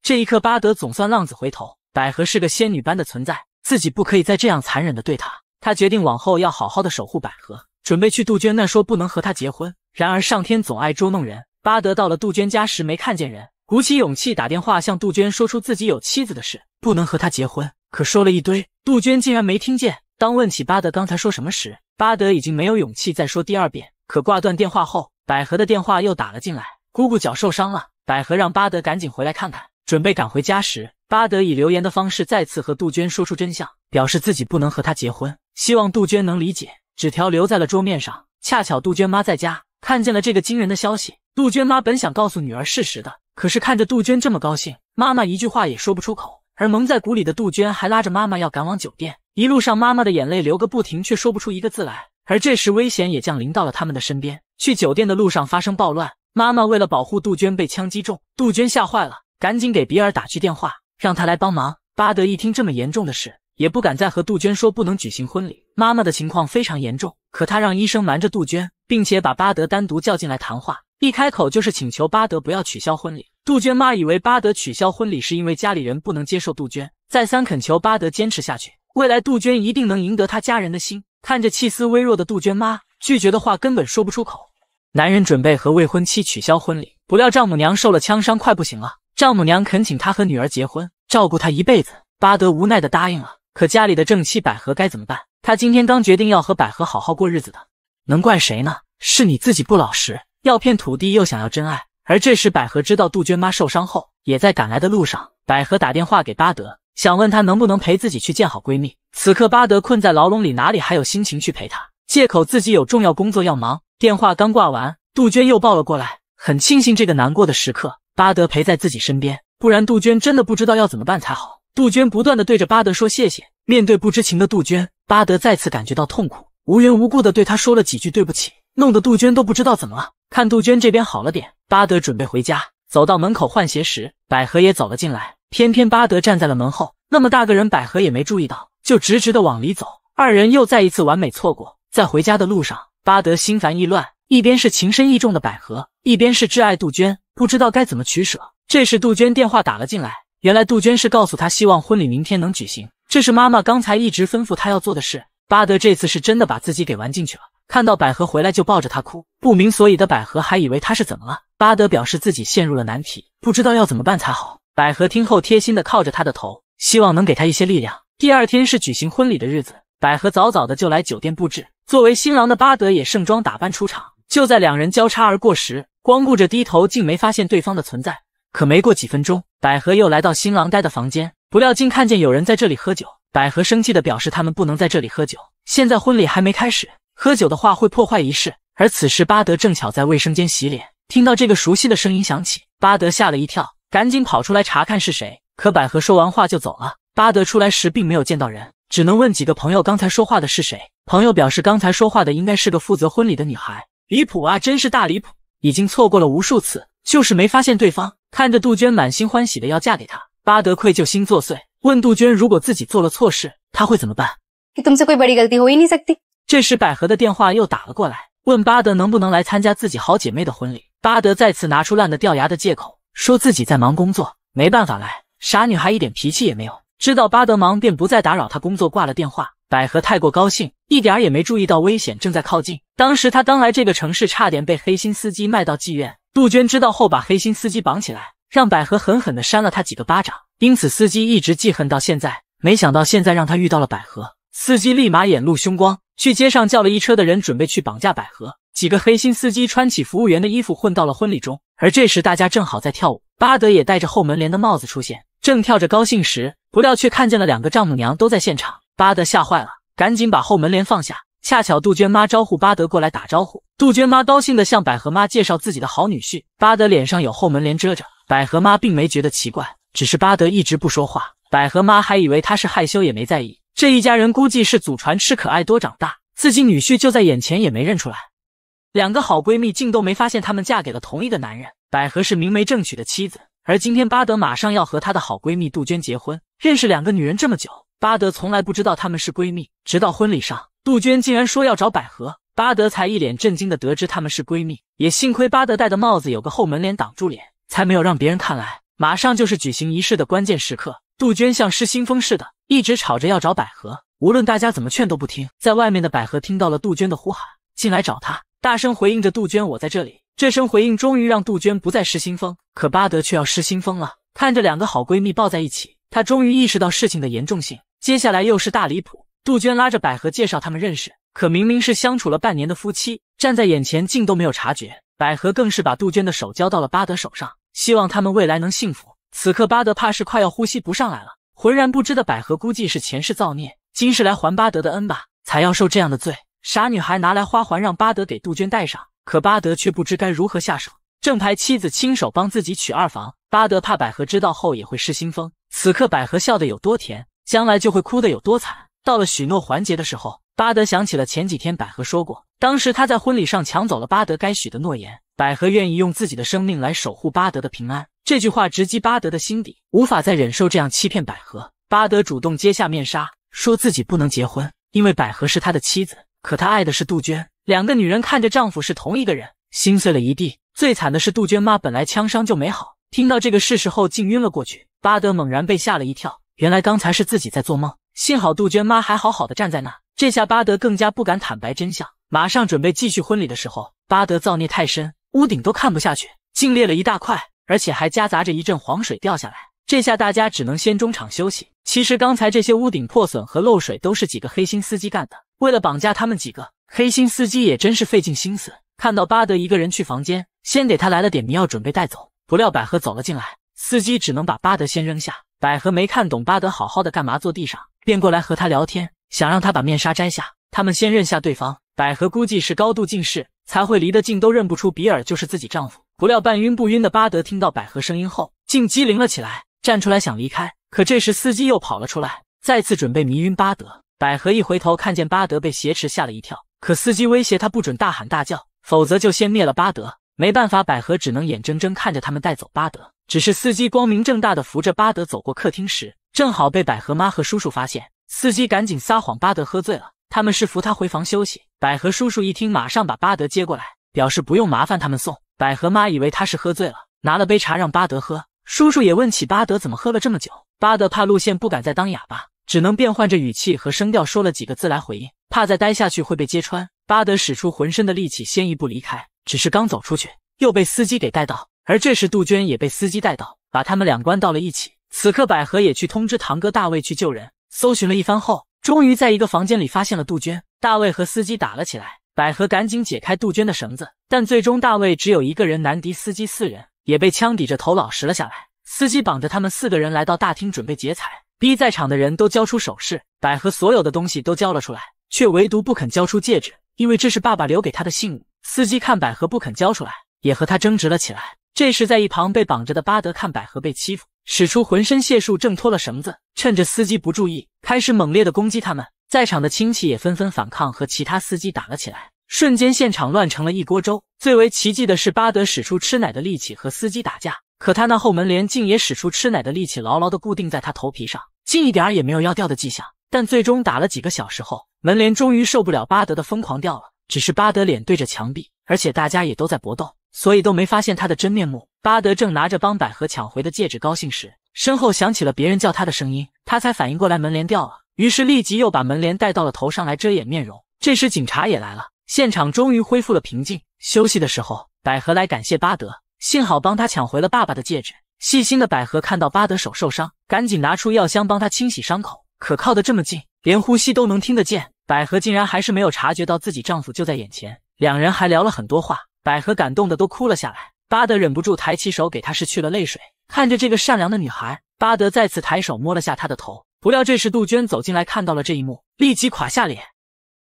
这一刻，巴德总算浪子回头。百合是个仙女般的存在，自己不可以再这样残忍的对她。他决定往后要好好的守护百合。准备去杜鹃那说不能和她结婚，然而上天总爱捉弄人。巴德到了杜鹃家时没看见人，鼓起勇气打电话向杜鹃说出自己有妻子的事，不能和她结婚。可说了一堆，杜鹃竟然没听见。当问起巴德刚才说什么时，巴德已经没有勇气再说第二遍。可挂断电话后，百合的电话又打了进来，姑姑脚受伤了，百合让巴德赶紧回来看看。准备赶回家时，巴德以留言的方式再次和杜鹃说出真相，表示自己不能和她结婚，希望杜鹃能理解。纸条留在了桌面上，恰巧杜鹃妈在家看见了这个惊人的消息。杜鹃妈本想告诉女儿事实的，可是看着杜鹃这么高兴，妈妈一句话也说不出口。而蒙在鼓里的杜鹃还拉着妈妈要赶往酒店，一路上妈妈的眼泪流个不停，却说不出一个字来。而这时危险也降临到了他们的身边，去酒店的路上发生暴乱，妈妈为了保护杜鹃被枪击中，杜鹃吓坏了，赶紧给比尔打去电话，让他来帮忙。巴德一听这么严重的事，也不敢再和杜鹃说不能举行婚礼。妈妈的情况非常严重，可她让医生瞒着杜鹃，并且把巴德单独叫进来谈话。一开口就是请求巴德不要取消婚礼。杜鹃妈以为巴德取消婚礼是因为家里人不能接受杜鹃，再三恳求巴德坚持下去，未来杜鹃一定能赢得他家人的心。看着气色微弱的杜鹃妈，拒绝的话根本说不出口。男人准备和未婚妻取消婚礼，不料丈母娘受了枪伤，快不行了。丈母娘恳请他和女儿结婚，照顾她一辈子。巴德无奈的答应了，可家里的正妻百合该怎么办？他今天刚决定要和百合好好过日子的，能怪谁呢？是你自己不老实，要骗土地又想要真爱。而这时，百合知道杜鹃妈受伤后，也在赶来的路上。百合打电话给巴德，想问他能不能陪自己去见好闺蜜。此刻，巴德困在牢笼里，哪里还有心情去陪她？借口自己有重要工作要忙。电话刚挂完，杜鹃又抱了过来。很庆幸这个难过的时刻，巴德陪在自己身边，不然杜鹃真的不知道要怎么办才好。杜鹃不断的对着巴德说谢谢。面对不知情的杜鹃，巴德再次感觉到痛苦，无缘无故的对他说了几句对不起，弄得杜鹃都不知道怎么了。看杜鹃这边好了点，巴德准备回家。走到门口换鞋时，百合也走了进来。偏偏巴德站在了门后，那么大个人，百合也没注意到，就直直的往里走。二人又再一次完美错过。在回家的路上，巴德心烦意乱，一边是情深意重的百合，一边是挚爱杜鹃，不知道该怎么取舍。这时杜鹃电话打了进来。原来杜鹃是告诉他，希望婚礼明天能举行，这是妈妈刚才一直吩咐他要做的事。巴德这次是真的把自己给玩进去了，看到百合回来就抱着她哭，不明所以的百合还以为他是怎么了。巴德表示自己陷入了难题，不知道要怎么办才好。百合听后贴心的靠着他的头，希望能给他一些力量。第二天是举行婚礼的日子，百合早早的就来酒店布置。作为新郎的巴德也盛装打扮出场，就在两人交叉而过时，光顾着低头竟没发现对方的存在。可没过几分钟，百合又来到新郎待的房间，不料竟看见有人在这里喝酒。百合生气的表示：“他们不能在这里喝酒，现在婚礼还没开始，喝酒的话会破坏仪式。”而此时巴德正巧在卫生间洗脸，听到这个熟悉的声音响起，巴德吓了一跳，赶紧跑出来查看是谁。可百合说完话就走了。巴德出来时并没有见到人，只能问几个朋友刚才说话的是谁。朋友表示刚才说话的应该是个负责婚礼的女孩。离谱啊，真是大离谱！已经错过了无数次，就是没发现对方。看着杜鹃满心欢喜的要嫁给他，巴德愧疚心作祟，问杜鹃如果自己做了错事，他会怎么办？这时百合的电话又打了过来，问巴德能不能来参加自己好姐妹的婚礼。巴德再次拿出烂的掉牙的借口，说自己在忙工作，没办法来。傻女孩一点脾气也没有，知道巴德忙便不再打扰他工作，挂了电话。百合太过高兴，一点儿也没注意到危险正在靠近。当时他刚来这个城市，差点被黑心司机卖到妓院。杜鹃知道后，把黑心司机绑起来，让百合狠狠地扇了他几个巴掌。因此，司机一直记恨到现在。没想到现在让他遇到了百合，司机立马眼露凶光，去街上叫了一车的人，准备去绑架百合。几个黑心司机穿起服务员的衣服，混到了婚礼中。而这时，大家正好在跳舞，巴德也戴着后门帘的帽子出现，正跳着高兴时，不料却看见了两个丈母娘都在现场。巴德吓坏了，赶紧把后门帘放下。恰巧杜鹃妈招呼巴德过来打招呼。杜鹃妈高兴地向百合妈介绍自己的好女婿。巴德脸上有后门帘遮着，百合妈并没觉得奇怪，只是巴德一直不说话，百合妈还以为他是害羞，也没在意。这一家人估计是祖传吃可爱多长大，自己女婿就在眼前也没认出来。两个好闺蜜竟都没发现他们嫁给了同一个男人。百合是明媒正娶的妻子，而今天巴德马上要和她的好闺蜜杜鹃结婚。认识两个女人这么久。巴德从来不知道她们是闺蜜，直到婚礼上，杜鹃竟然说要找百合，巴德才一脸震惊的得知她们是闺蜜。也幸亏巴德戴的帽子有个后门帘挡住脸，才没有让别人看来。马上就是举行仪式的关键时刻，杜鹃像失心疯似的，一直吵着要找百合，无论大家怎么劝都不听。在外面的百合听到了杜鹃的呼喊，进来找她，大声回应着杜鹃：“我在这里。”这声回应终于让杜鹃不再失心疯，可巴德却要失心疯了。看着两个好闺蜜抱在一起，她终于意识到事情的严重性。接下来又是大离谱，杜鹃拉着百合介绍他们认识，可明明是相处了半年的夫妻，站在眼前竟都没有察觉。百合更是把杜鹃的手交到了巴德手上，希望他们未来能幸福。此刻巴德怕是快要呼吸不上来了，浑然不知的百合估计是前世造孽，今世来还巴德的恩吧，才要受这样的罪。傻女孩拿来花环让巴德给杜鹃戴上，可巴德却不知该如何下手。正牌妻子亲手帮自己娶二房，巴德怕百合知道后也会失心疯。此刻百合笑得有多甜？将来就会哭得有多惨。到了许诺环节的时候，巴德想起了前几天百合说过，当时他在婚礼上抢走了巴德该许的诺言，百合愿意用自己的生命来守护巴德的平安。这句话直击巴德的心底，无法再忍受这样欺骗百合。巴德主动揭下面纱，说自己不能结婚，因为百合是他的妻子，可他爱的是杜鹃。两个女人看着丈夫是同一个人，心碎了一地。最惨的是杜鹃妈本来枪伤就没好，听到这个事实后竟晕了过去。巴德猛然被吓了一跳。原来刚才是自己在做梦，幸好杜鹃妈还好好的站在那。这下巴德更加不敢坦白真相，马上准备继续婚礼的时候，巴德造孽太深，屋顶都看不下去，竟裂了一大块，而且还夹杂着一阵黄水掉下来。这下大家只能先中场休息。其实刚才这些屋顶破损和漏水都是几个黑心司机干的，为了绑架他们几个黑心司机也真是费尽心思。看到巴德一个人去房间，先给他来了点迷药，准备带走。不料百合走了进来，司机只能把巴德先扔下。百合没看懂巴德好好的干嘛坐地上，便过来和他聊天，想让他把面纱摘下。他们先认下对方。百合估计是高度近视，才会离得近都认不出比尔就是自己丈夫。不料半晕不晕的巴德听到百合声音后，竟机灵了起来，站出来想离开。可这时司机又跑了出来，再次准备迷晕巴德。百合一回头看见巴德被挟持，吓了一跳。可司机威胁他不准大喊大叫，否则就先灭了巴德。没办法，百合只能眼睁睁看着他们带走巴德。只是司机光明正大的扶着巴德走过客厅时，正好被百合妈和叔叔发现。司机赶紧撒谎，巴德喝醉了，他们是扶他回房休息。百合叔叔一听，马上把巴德接过来，表示不用麻烦他们送。百合妈以为他是喝醉了，拿了杯茶让巴德喝。叔叔也问起巴德怎么喝了这么久。巴德怕路线不敢再当哑巴，只能变换着语气和声调说了几个字来回应，怕再待下去会被揭穿。巴德使出浑身的力气，先一步离开。只是刚走出去，又被司机给带到。而这时，杜鹃也被司机带到，把他们两关到了一起。此刻，百合也去通知堂哥大卫去救人。搜寻了一番后，终于在一个房间里发现了杜鹃。大卫和司机打了起来，百合赶紧解开杜鹃的绳子，但最终大卫只有一个人难敌司机四人，也被枪抵着头老实了下来。司机绑着他们四个人来到大厅，准备劫财，逼在场的人都交出手饰。百合所有的东西都交了出来，却唯独不肯交出戒指，因为这是爸爸留给他的信物。司机看百合不肯交出来，也和他争执了起来。这时，在一旁被绑着的巴德看百合被欺负，使出浑身解数挣脱了绳子，趁着司机不注意，开始猛烈的攻击他们。在场的亲戚也纷纷反抗，和其他司机打了起来，瞬间现场乱成了一锅粥。最为奇迹的是，巴德使出吃奶的力气和司机打架，可他那后门帘竟也使出吃奶的力气，牢牢的固定在他头皮上，竟一点也没有要掉的迹象。但最终打了几个小时后，门帘终于受不了巴德的疯狂掉了，只是巴德脸对着墙壁，而且大家也都在搏斗。所以都没发现他的真面目。巴德正拿着帮百合抢回的戒指高兴时，身后响起了别人叫他的声音，他才反应过来门帘掉了，于是立即又把门帘戴到了头上来遮掩面容。这时警察也来了，现场终于恢复了平静。休息的时候，百合来感谢巴德，幸好帮他抢回了爸爸的戒指。细心的百合看到巴德手受伤，赶紧拿出药箱帮他清洗伤口。可靠的这么近，连呼吸都能听得见，百合竟然还是没有察觉到自己丈夫就在眼前。两人还聊了很多话。百合感动的都哭了下来，巴德忍不住抬起手给她拭去了泪水。看着这个善良的女孩，巴德再次抬手摸了下她的头。不料这时杜鹃走进来看到了这一幕，立即垮下脸。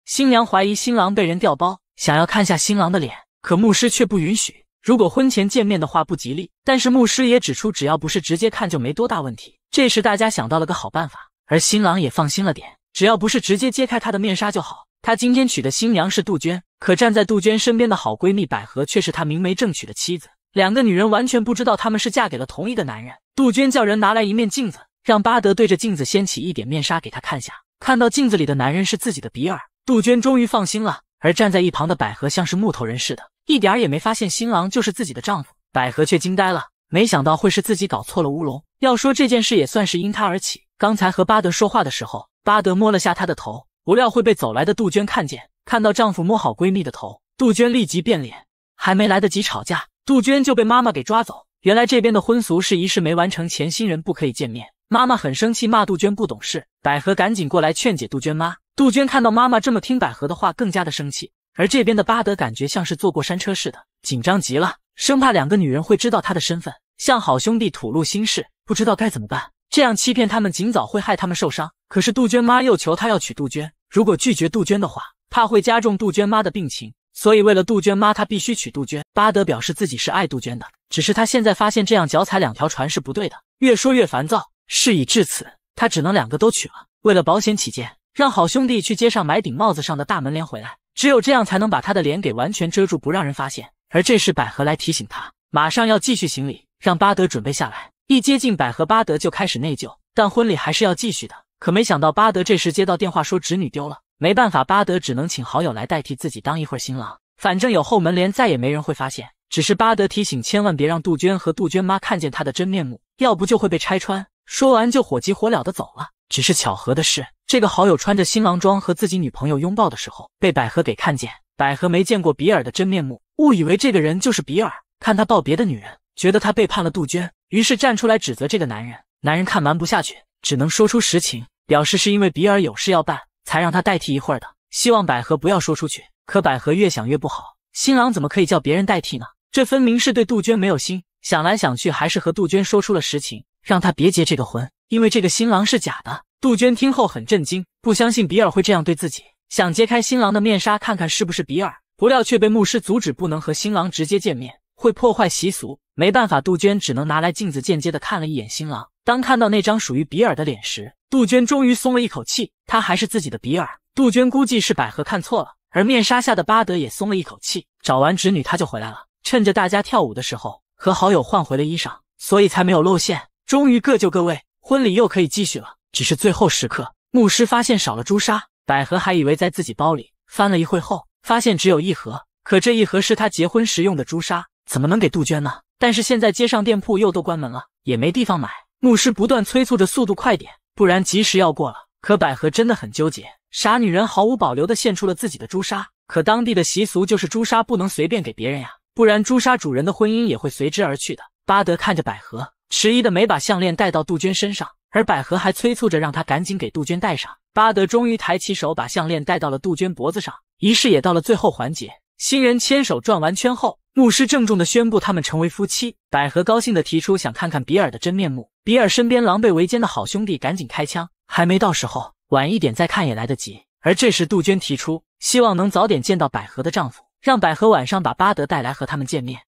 新娘怀疑新郎被人调包，想要看下新郎的脸，可牧师却不允许。如果婚前见面的话不吉利，但是牧师也指出，只要不是直接看就没多大问题。这时大家想到了个好办法，而新郎也放心了点，只要不是直接揭开他的面纱就好。他今天娶的新娘是杜鹃，可站在杜鹃身边的好闺蜜百合却是他明媒正娶的妻子。两个女人完全不知道他们是嫁给了同一个男人。杜鹃叫人拿来一面镜子，让巴德对着镜子掀起一点面纱给她看下。看到镜子里的男人是自己的比尔，杜鹃终于放心了。而站在一旁的百合像是木头人似的，一点也没发现新郎就是自己的丈夫。百合却惊呆了，没想到会是自己搞错了乌龙。要说这件事也算是因他而起。刚才和巴德说话的时候，巴德摸了下她的头。不料会被走来的杜鹃看见，看到丈夫摸好闺蜜的头，杜鹃立即变脸。还没来得及吵架，杜鹃就被妈妈给抓走。原来这边的婚俗是仪式没完成前新人不可以见面。妈妈很生气，骂杜鹃不懂事。百合赶紧过来劝解杜鹃妈。杜鹃看到妈妈这么听百合的话，更加的生气。而这边的巴德感觉像是坐过山车似的，紧张极了，生怕两个女人会知道他的身份，向好兄弟吐露心事，不知道该怎么办。这样欺骗他们，尽早会害他们受伤。可是杜鹃妈又求他要娶杜鹃。如果拒绝杜鹃的话，怕会加重杜鹃妈的病情，所以为了杜鹃妈，他必须娶杜鹃。巴德表示自己是爱杜鹃的，只是他现在发现这样脚踩两条船是不对的。越说越烦躁，事已至此，他只能两个都娶了。为了保险起见，让好兄弟去街上买顶帽子上的大门帘回来，只有这样才能把他的脸给完全遮住，不让人发现。而这时百合来提醒他，马上要继续行礼，让巴德准备下来。一接近百合，巴德就开始内疚，但婚礼还是要继续的。可没想到，巴德这时接到电话，说侄女丢了。没办法，巴德只能请好友来代替自己当一会儿新郎，反正有后门帘，再也没人会发现。只是巴德提醒，千万别让杜鹃和杜鹃妈看见他的真面目，要不就会被拆穿。说完就火急火燎的走了。只是巧合的是，这个好友穿着新郎装和自己女朋友拥抱的时候，被百合给看见。百合没见过比尔的真面目，误以为这个人就是比尔，看他抱别的女人，觉得他背叛了杜鹃，于是站出来指责这个男人。男人看瞒不下去。只能说出实情，表示是因为比尔有事要办，才让他代替一会儿的。希望百合不要说出去。可百合越想越不好，新郎怎么可以叫别人代替呢？这分明是对杜鹃没有心。想来想去，还是和杜鹃说出了实情，让他别结这个婚，因为这个新郎是假的。杜鹃听后很震惊，不相信比尔会这样对自己，想揭开新郎的面纱，看看是不是比尔。不料却被牧师阻止，不能和新郎直接见面，会破坏习俗。没办法，杜鹃只能拿来镜子，间接的看了一眼新郎。当看到那张属于比尔的脸时，杜鹃终于松了一口气，他还是自己的比尔。杜鹃估计是百合看错了，而面纱下的巴德也松了一口气。找完侄女，他就回来了，趁着大家跳舞的时候，和好友换回了衣裳，所以才没有露馅。终于各就各位，婚礼又可以继续了。只是最后时刻，牧师发现少了朱砂，百合还以为在自己包里，翻了一会后，发现只有一盒，可这一盒是他结婚时用的朱砂，怎么能给杜鹃呢？但是现在街上店铺又都关门了，也没地方买。牧师不断催促着：“速度快点，不然及时要过了。”可百合真的很纠结。傻女人毫无保留的献出了自己的朱砂，可当地的习俗就是朱砂不能随便给别人呀，不然朱砂主人的婚姻也会随之而去的。巴德看着百合，迟疑的没把项链戴到杜鹃身上，而百合还催促着让他赶紧给杜鹃戴上。巴德终于抬起手，把项链戴到了杜鹃脖子上。仪式也到了最后环节，新人牵手转完圈后。牧师郑重地宣布他们成为夫妻。百合高兴地提出想看看比尔的真面目。比尔身边狼狈为奸的好兄弟赶紧开枪。还没到时候，晚一点再看也来得及。而这时杜鹃提出希望能早点见到百合的丈夫，让百合晚上把巴德带来和他们见面。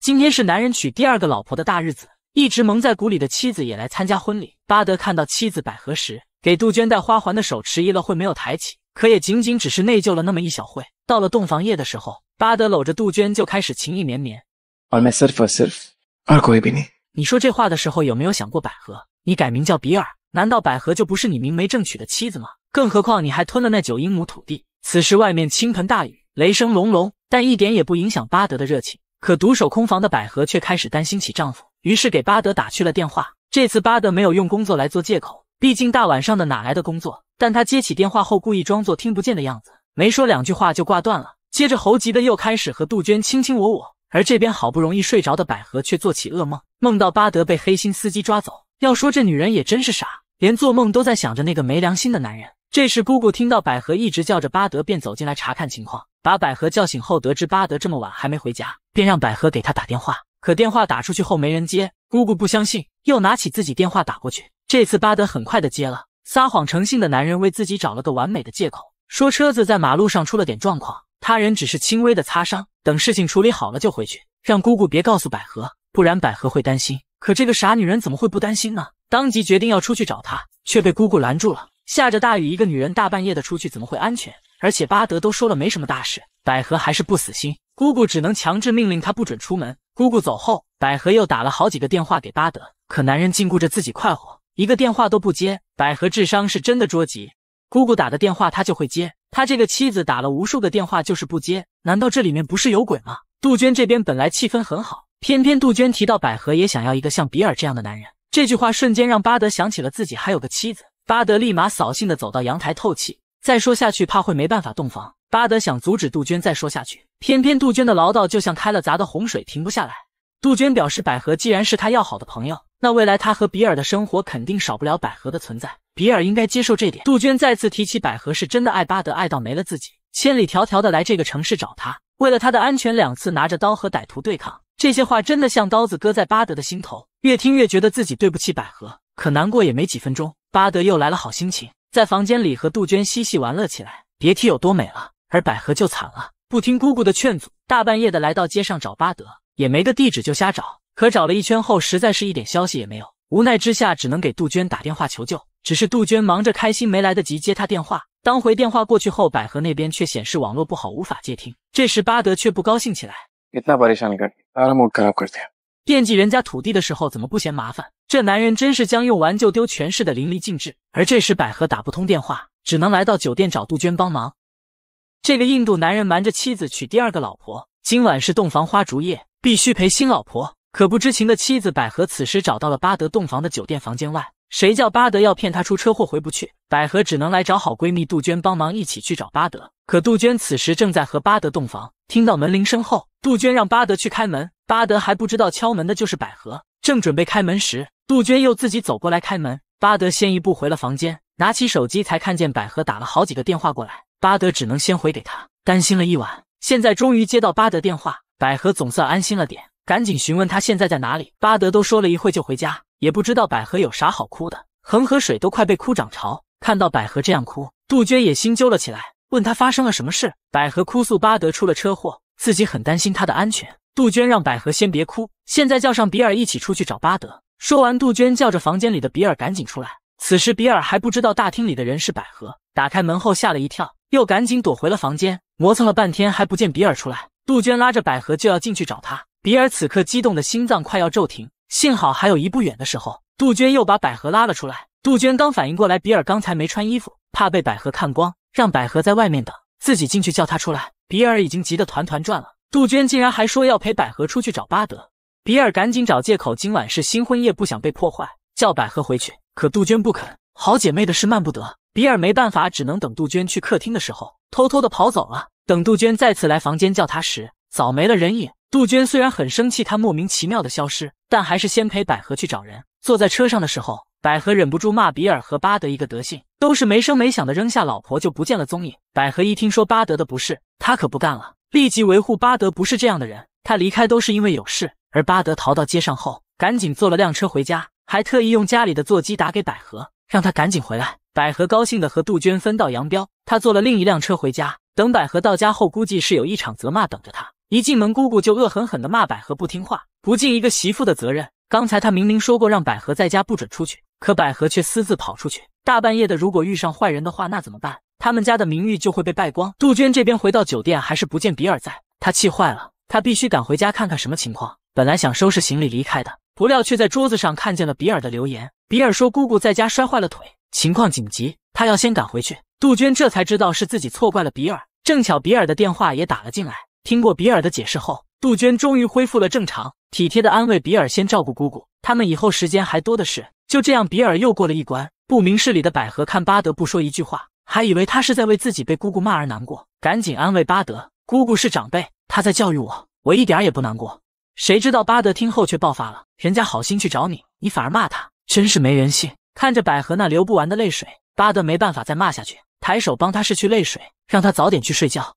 今天是男人娶第二个老婆的大日子，一直蒙在鼓里的妻子也来参加婚礼。巴德看到妻子百合时，给杜鹃戴花环的手迟疑了会没有抬起，可也仅仅只是内疚了那么一小会。到了洞房夜的时候。巴德搂着杜鹃就开始情意绵绵。你说这话的时候有没有想过百合？你改名叫比尔，难道百合就不是你明媒正娶的妻子吗？更何况你还吞了那九英亩土地。此时外面倾盆大雨，雷声隆隆，但一点也不影响巴德的热情。可独守空房的百合却开始担心起丈夫，于是给巴德打去了电话。这次巴德没有用工作来做借口，毕竟大晚上的哪来的工作？但他接起电话后故意装作听不见的样子，没说两句话就挂断了。接着，猴急的又开始和杜鹃卿卿我我，而这边好不容易睡着的百合却做起噩梦，梦到巴德被黑心司机抓走。要说这女人也真是傻，连做梦都在想着那个没良心的男人。这时，姑姑听到百合一直叫着巴德，便走进来查看情况，把百合叫醒后，得知巴德这么晚还没回家，便让百合给他打电话。可电话打出去后没人接，姑姑不相信，又拿起自己电话打过去。这次巴德很快的接了，撒谎成性的男人为自己找了个完美的借口，说车子在马路上出了点状况。他人只是轻微的擦伤，等事情处理好了就回去，让姑姑别告诉百合，不然百合会担心。可这个傻女人怎么会不担心呢？当即决定要出去找她，却被姑姑拦住了。下着大雨，一个女人大半夜的出去怎么会安全？而且巴德都说了没什么大事，百合还是不死心，姑姑只能强制命令她不准出门。姑姑走后，百合又打了好几个电话给巴德，可男人禁锢着自己快活，一个电话都不接，百合智商是真的捉急。姑姑打的电话他就会接，他这个妻子打了无数个电话就是不接，难道这里面不是有鬼吗？杜鹃这边本来气氛很好，偏偏杜鹃提到百合也想要一个像比尔这样的男人，这句话瞬间让巴德想起了自己还有个妻子，巴德立马扫兴的走到阳台透气，再说下去怕会没办法洞房。巴德想阻止杜鹃再说下去，偏偏杜鹃的唠叨就像开了闸的洪水停不下来。杜鹃表示百合既然是他要好的朋友，那未来他和比尔的生活肯定少不了百合的存在。比尔应该接受这点。杜鹃再次提起，百合是真的爱巴德，爱到没了自己，千里迢迢的来这个城市找他，为了他的安全，两次拿着刀和歹徒对抗。这些话真的像刀子割在巴德的心头，越听越觉得自己对不起百合。可难过也没几分钟，巴德又来了好心情，在房间里和杜鹃嬉戏玩乐起来，别提有多美了。而百合就惨了，不听姑姑的劝阻，大半夜的来到街上找巴德，也没个地址就瞎找，可找了一圈后，实在是一点消息也没有，无奈之下只能给杜鹃打电话求救。只是杜鹃忙着开心，没来得及接他电话。当回电话过去后，百合那边却显示网络不好，无法接听。这时巴德却不高兴起来，惦记人家土地的时候怎么不嫌麻烦？这男人真是将用完就丢权势的淋漓尽致。而这时百合打不通电话，只能来到酒店找杜鹃帮忙。这个印度男人瞒着妻子娶第二个老婆，今晚是洞房花烛夜，必须陪新老婆。可不知情的妻子百合此时找到了巴德洞房的酒店房间外。谁叫巴德要骗他出车祸回不去，百合只能来找好闺蜜杜鹃帮忙一起去找巴德。可杜鹃此时正在和巴德洞房，听到门铃声后，杜鹃让巴德去开门。巴德还不知道敲门的就是百合，正准备开门时，杜鹃又自己走过来开门。巴德先一步回了房间，拿起手机才看见百合打了好几个电话过来，巴德只能先回给她。担心了一晚，现在终于接到巴德电话，百合总算安心了点，赶紧询问他现在在哪里。巴德都说了一会就回家。也不知道百合有啥好哭的，恒河水都快被哭涨潮。看到百合这样哭，杜鹃也心揪了起来，问她发生了什么事。百合哭诉巴德出了车祸，自己很担心他的安全。杜鹃让百合先别哭，现在叫上比尔一起出去找巴德。说完，杜鹃叫着房间里的比尔赶紧出来。此时比尔还不知道大厅里的人是百合，打开门后吓了一跳，又赶紧躲回了房间，磨蹭了半天还不见比尔出来。杜鹃拉着百合就要进去找他，比尔此刻激动的心脏快要骤停。幸好还有一步远的时候，杜鹃又把百合拉了出来。杜鹃刚反应过来，比尔刚才没穿衣服，怕被百合看光，让百合在外面等，自己进去叫他出来。比尔已经急得团团转了，杜鹃竟然还说要陪百合出去找巴德。比尔赶紧找借口，今晚是新婚夜，不想被破坏，叫百合回去。可杜鹃不肯，好姐妹的事慢不得。比尔没办法，只能等杜鹃去客厅的时候，偷偷的跑走了。等杜鹃再次来房间叫他时，早没了人影。杜鹃虽然很生气，他莫名其妙的消失，但还是先陪百合去找人。坐在车上的时候，百合忍不住骂比尔和巴德一个德性，都是没声没响的扔下老婆就不见了踪影。百合一听说巴德的不是，他可不干了，立即维护巴德不是这样的人，他离开都是因为有事。而巴德逃到街上后，赶紧坐了辆车回家，还特意用家里的座机打给百合，让他赶紧回来。百合高兴的和杜鹃分道扬镳，他坐了另一辆车回家。等百合到家后，估计是有一场责骂等着他。一进门，姑姑就恶狠狠地骂百合不听话，不尽一个媳妇的责任。刚才她明明说过让百合在家不准出去，可百合却私自跑出去。大半夜的，如果遇上坏人的话，那怎么办？他们家的名誉就会被败光。杜鹃这边回到酒店，还是不见比尔在，她气坏了。她必须赶回家看看什么情况。本来想收拾行李离开的，不料却在桌子上看见了比尔的留言。比尔说姑姑在家摔坏了腿，情况紧急，他要先赶回去。杜鹃这才知道是自己错怪了比尔。正巧比尔的电话也打了进来。听过比尔的解释后，杜鹃终于恢复了正常，体贴的安慰比尔：“先照顾姑姑他们，以后时间还多的是。”就这样，比尔又过了一关。不明事理的百合看巴德不说一句话，还以为他是在为自己被姑姑骂而难过，赶紧安慰巴德：“姑姑是长辈，她在教育我，我一点也不难过。”谁知道巴德听后却爆发了：“人家好心去找你，你反而骂他，真是没人性！”看着百合那流不完的泪水，巴德没办法再骂下去，抬手帮她拭去泪水，让她早点去睡觉。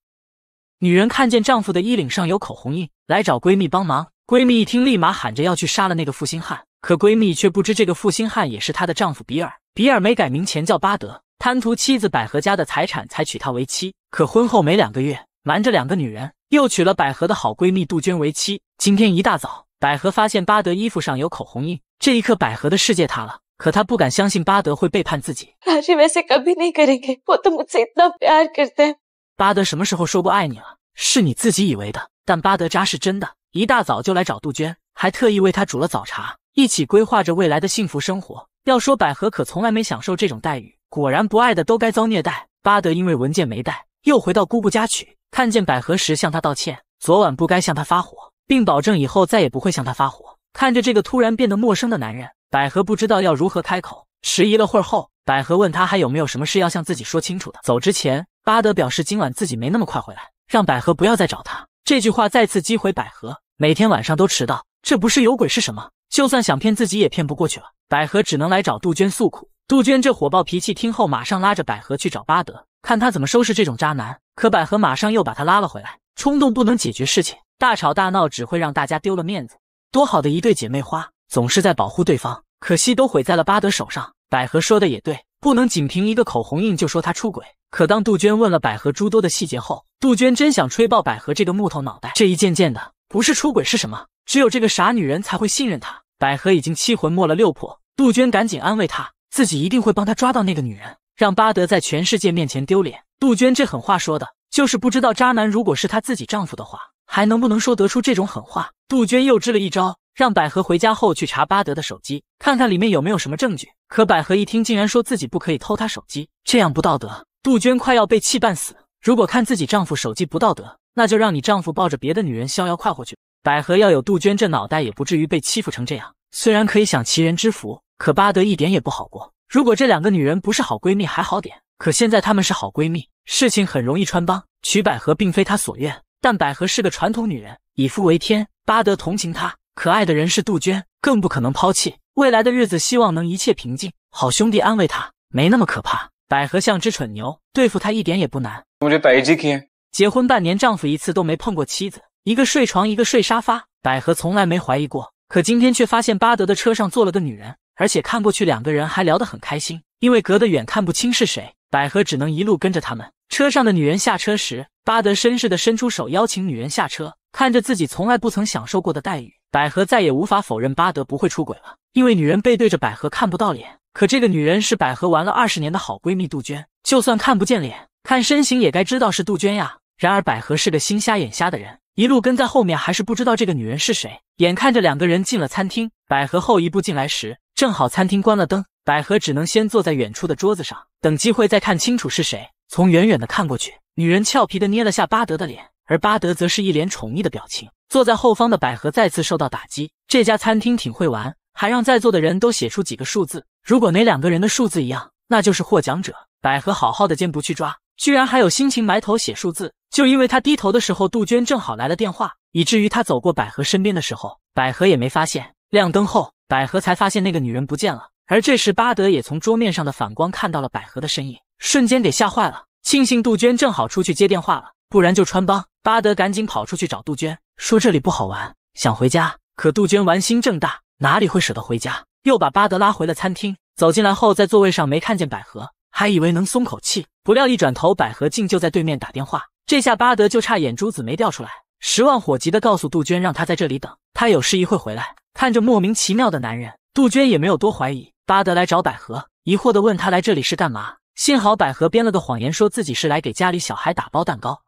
女人看见丈夫的衣领上有口红印，来找闺蜜帮忙。闺蜜一听，立马喊着要去杀了那个负心汉。可闺蜜却不知，这个负心汉也是她的丈夫比尔。比尔没改名前叫巴德，贪图妻子百合家的财产才娶她为妻。可婚后没两个月，瞒着两个女人，又娶了百合的好闺蜜杜鹃为妻。今天一大早，百合发现巴德衣服上有口红印，这一刻，百合的世界塌了。可她不敢相信巴德会背叛自己。巴德什么时候说过爱你了？是你自己以为的。但巴德扎是真的，一大早就来找杜鹃，还特意为她煮了早茶，一起规划着未来的幸福生活。要说百合可从来没享受这种待遇，果然不爱的都该遭虐待。巴德因为文件没带，又回到姑姑家去，看见百合时向她道歉，昨晚不该向她发火，并保证以后再也不会向她发火。看着这个突然变得陌生的男人，百合不知道要如何开口，迟疑了会儿后，百合问他还有没有什么事要向自己说清楚的。走之前。巴德表示今晚自己没那么快回来，让百合不要再找他。这句话再次击毁百合。每天晚上都迟到，这不是有鬼是什么？就算想骗自己也骗不过去了。百合只能来找杜鹃诉苦。杜鹃这火爆脾气，听后马上拉着百合去找巴德，看他怎么收拾这种渣男。可百合马上又把他拉了回来，冲动不能解决事情，大吵大闹只会让大家丢了面子。多好的一对姐妹花，总是在保护对方，可惜都毁在了巴德手上。百合说的也对，不能仅凭一个口红印就说他出轨。可当杜鹃问了百合诸多的细节后，杜鹃真想吹爆百合这个木头脑袋。这一件件的，不是出轨是什么？只有这个傻女人才会信任他。百合已经七魂没了六魄，杜鹃赶紧安慰她，自己一定会帮她抓到那个女人，让巴德在全世界面前丢脸。杜鹃这狠话说的，就是不知道渣男如果是她自己丈夫的话，还能不能说得出这种狠话？杜鹃又支了一招。让百合回家后去查巴德的手机，看看里面有没有什么证据。可百合一听，竟然说自己不可以偷他手机，这样不道德。杜鹃快要被气半死。如果看自己丈夫手机不道德，那就让你丈夫抱着别的女人逍遥快活去。百合要有杜鹃这脑袋，也不至于被欺负成这样。虽然可以享其人之福，可巴德一点也不好过。如果这两个女人不是好闺蜜还好点，可现在她们是好闺蜜，事情很容易穿帮。娶百合并非她所愿，但百合是个传统女人，以夫为天。巴德同情她。可爱的人是杜鹃，更不可能抛弃未来的日子。希望能一切平静。好兄弟安慰他，没那么可怕。百合像只蠢牛，对付他一点也不难。我就带一天，结婚半年，丈夫一次都没碰过妻子，一个睡床，一个睡沙发。百合从来没怀疑过，可今天却发现巴德的车上坐了个女人，而且看过去两个人还聊得很开心。因为隔得远看不清是谁，百合只能一路跟着他们。车上的女人下车时，巴德绅士的伸出手邀请女人下车，看着自己从来不曾享受过的待遇。百合再也无法否认巴德不会出轨了，因为女人背对着百合看不到脸。可这个女人是百合玩了二十年的好闺蜜杜鹃，就算看不见脸，看身形也该知道是杜鹃呀。然而百合是个心瞎眼瞎的人，一路跟在后面还是不知道这个女人是谁。眼看着两个人进了餐厅，百合后一步进来时，正好餐厅关了灯，百合只能先坐在远处的桌子上，等机会再看清楚是谁。从远远的看过去，女人俏皮的捏了下巴德的脸，而巴德则是一脸宠溺的表情。坐在后方的百合再次受到打击。这家餐厅挺会玩，还让在座的人都写出几个数字。如果哪两个人的数字一样，那就是获奖者。百合好好的肩不去抓，居然还有心情埋头写数字。就因为他低头的时候，杜鹃正好来了电话，以至于他走过百合身边的时候，百合也没发现。亮灯后，百合才发现那个女人不见了。而这时，巴德也从桌面上的反光看到了百合的身影，瞬间给吓坏了。庆幸杜鹃正好出去接电话了。不然就穿帮。巴德赶紧跑出去找杜鹃，说这里不好玩，想回家。可杜鹃玩心正大，哪里会舍得回家？又把巴德拉回了餐厅。走进来后，在座位上没看见百合，还以为能松口气。不料一转头，百合竟就在对面打电话。这下巴德就差眼珠子没掉出来，十万火急的告诉杜鹃，让她在这里等，他有事一会回来。看着莫名其妙的男人，杜鹃也没有多怀疑。巴德来找百合，疑惑的问他来这里是干嘛？幸好百合编了个谎言，说自己是来给家里小孩打包蛋糕。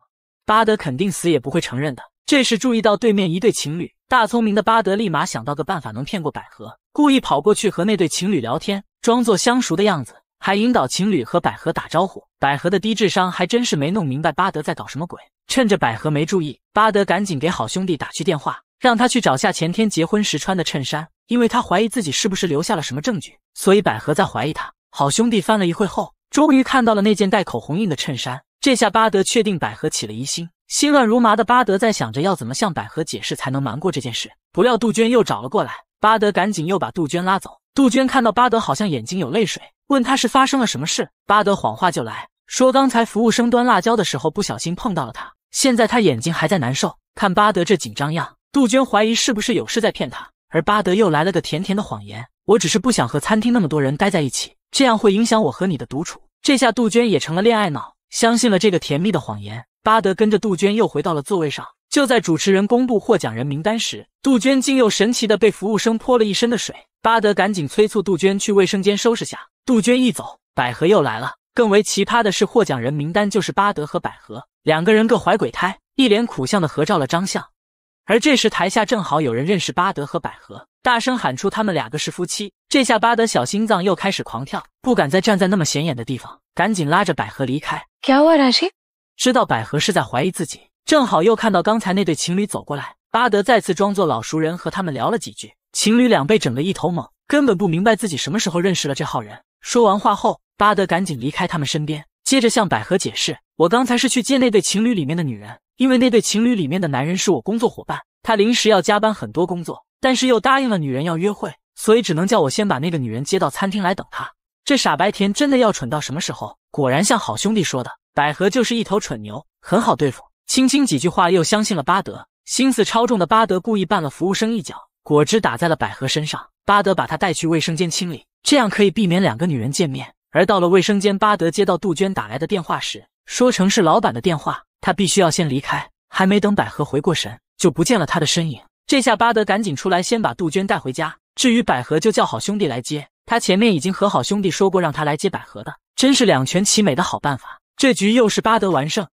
巴德肯定死也不会承认的。这时注意到对面一对情侣，大聪明的巴德立马想到个办法，能骗过百合。故意跑过去和那对情侣聊天，装作相熟的样子，还引导情侣和百合打招呼。百合的低智商还真是没弄明白巴德在搞什么鬼。趁着百合没注意，巴德赶紧给好兄弟打去电话，让他去找下前天结婚时穿的衬衫，因为他怀疑自己是不是留下了什么证据，所以百合在怀疑他。好兄弟翻了一会后，终于看到了那件带口红印的衬衫。这下巴德确定百合起了疑心，心乱如麻的巴德在想着要怎么向百合解释才能瞒过这件事。不料杜鹃又找了过来，巴德赶紧又把杜鹃拉走。杜鹃看到巴德好像眼睛有泪水，问他是发生了什么事。巴德谎话就来说，刚才服务生端辣椒的时候不小心碰到了他，现在他眼睛还在难受。看巴德这紧张样，杜鹃怀疑是不是有事在骗他。而巴德又来了个甜甜的谎言，我只是不想和餐厅那么多人待在一起，这样会影响我和你的独处。这下杜鹃也成了恋爱脑。相信了这个甜蜜的谎言，巴德跟着杜鹃又回到了座位上。就在主持人公布获奖人名单时，杜鹃竟又神奇的被服务生泼了一身的水。巴德赶紧催促杜鹃去卫生间收拾下。杜鹃一走，百合又来了。更为奇葩的是，获奖人名单就是巴德和百合两个人各怀鬼胎，一脸苦相的合照了张相。而这时，台下正好有人认识巴德和百合，大声喊出他们两个是夫妻。这下巴德小心脏又开始狂跳，不敢再站在那么显眼的地方，赶紧拉着百合离开。知道百合是在怀疑自己，正好又看到刚才那对情侣走过来，巴德再次装作老熟人和他们聊了几句。情侣两被整得一头懵，根本不明白自己什么时候认识了这号人。说完话后，巴德赶紧离开他们身边，接着向百合解释：“我刚才是去接那对情侣里面的女人。”因为那对情侣里面的男人是我工作伙伴，他临时要加班很多工作，但是又答应了女人要约会，所以只能叫我先把那个女人接到餐厅来等他。这傻白甜真的要蠢到什么时候？果然像好兄弟说的，百合就是一头蠢牛，很好对付。轻轻几句话又相信了巴德。心思超重的巴德故意绊了服务生一脚，果汁打在了百合身上。巴德把她带去卫生间清理，这样可以避免两个女人见面。而到了卫生间，巴德接到杜鹃打来的电话时，说成是老板的电话。他必须要先离开，还没等百合回过神，就不见了他的身影。这下巴德赶紧出来，先把杜鹃带回家。至于百合，就叫好兄弟来接。他前面已经和好兄弟说过，让他来接百合的，真是两全其美的好办法。这局又是巴德完胜。